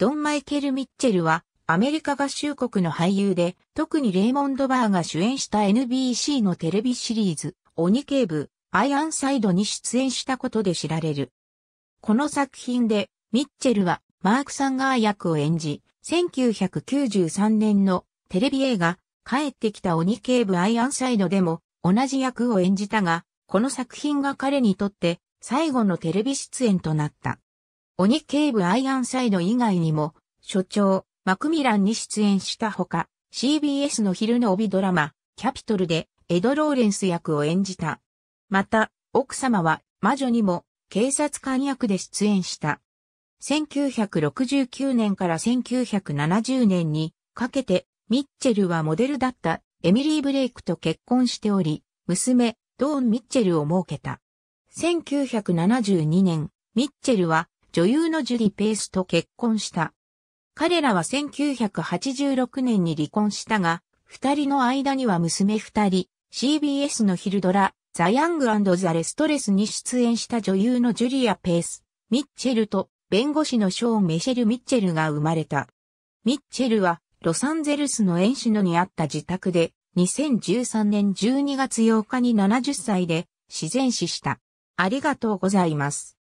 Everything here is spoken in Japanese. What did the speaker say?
ドン・マイケル・ミッチェルは、アメリカ合衆国の俳優で、特にレイモンド・バーが主演した NBC のテレビシリーズ、鬼警部、アイアンサイドに出演したことで知られる。この作品で、ミッチェルは、マーク・サンガー役を演じ、1993年のテレビ映画、帰ってきた鬼警部アイアンサイドでも同じ役を演じたが、この作品が彼にとって最後のテレビ出演となった。鬼警部アイアンサイド以外にも、所長、マクミランに出演したほか、CBS の昼の帯ドラマ、キャピトルで、エド・ローレンス役を演じた。また、奥様は、魔女にも、警察官役で出演した。1969年から1970年にかけて、ミッチェルはモデルだったエミリー・ブレイクと結婚しており、娘、ドーン・ミッチェルを設けた。1972年、ミッチェルは女優のジュリ・ペースと結婚した。彼らは1986年に離婚したが、二人の間には娘二人、CBS の昼ドラ、ザ・ヤングザ・レストレスに出演した女優のジュリア・ペース、ミッチェルと弁護士のショーン・メシェル・ミッチェルが生まれた。ミッチェルはロサンゼルスのエンシノにあった自宅で2013年12月8日に70歳で自然死した。ありがとうございます。